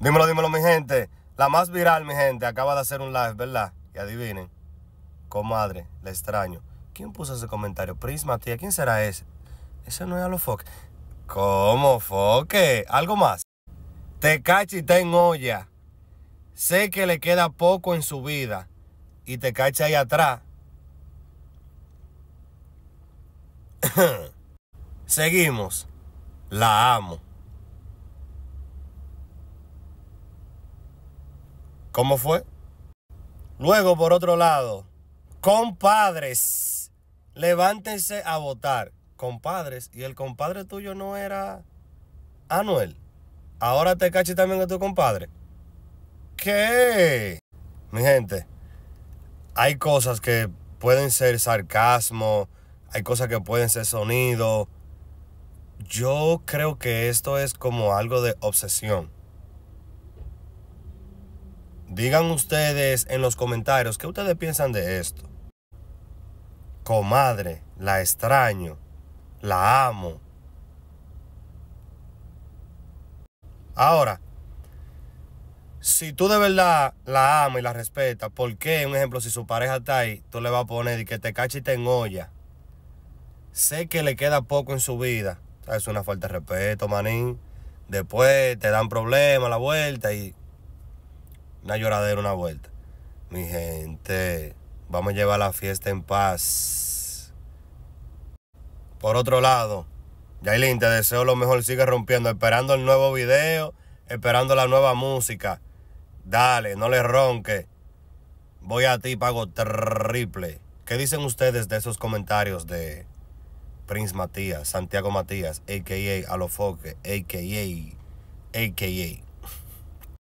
Dímelo, dímelo, mi gente. La más viral, mi gente, acaba de hacer un live, ¿verdad? Y adivinen, comadre, le extraño. ¿Quién puso ese comentario? Prisma, tía, ¿quién será ese? Ese no es a los foques. ¿Cómo, foque? Algo más. Te cacha y te en olla. Sé que le queda poco en su vida. Y te cacha ahí atrás. Seguimos. La amo. ¿Cómo fue? Luego, por otro lado, compadres, levántense a votar. Compadres, y el compadre tuyo no era Anuel. Ahora te caché también a tu compadre. ¿Qué? Mi gente, hay cosas que pueden ser sarcasmo, hay cosas que pueden ser sonido. Yo creo que esto es como algo de obsesión. Digan ustedes en los comentarios qué ustedes piensan de esto. Comadre, la extraño, la amo. Ahora, si tú de verdad la amas y la respetas, ¿por qué, un ejemplo, si su pareja está ahí, tú le vas a poner y que te cacha y te olla? Sé que le queda poco en su vida. Es una falta de respeto, manín. Después te dan problemas a la vuelta y una lloradera, una vuelta. Mi gente, vamos a llevar la fiesta en paz. Por otro lado, Yailin, te deseo lo mejor, sigue rompiendo, esperando el nuevo video, esperando la nueva música. Dale, no le ronque. Voy a ti, pago triple. ¿Qué dicen ustedes de esos comentarios de Prince Matías, Santiago Matías, a.k.a. Alofoque, a.k.a. a.k.a.?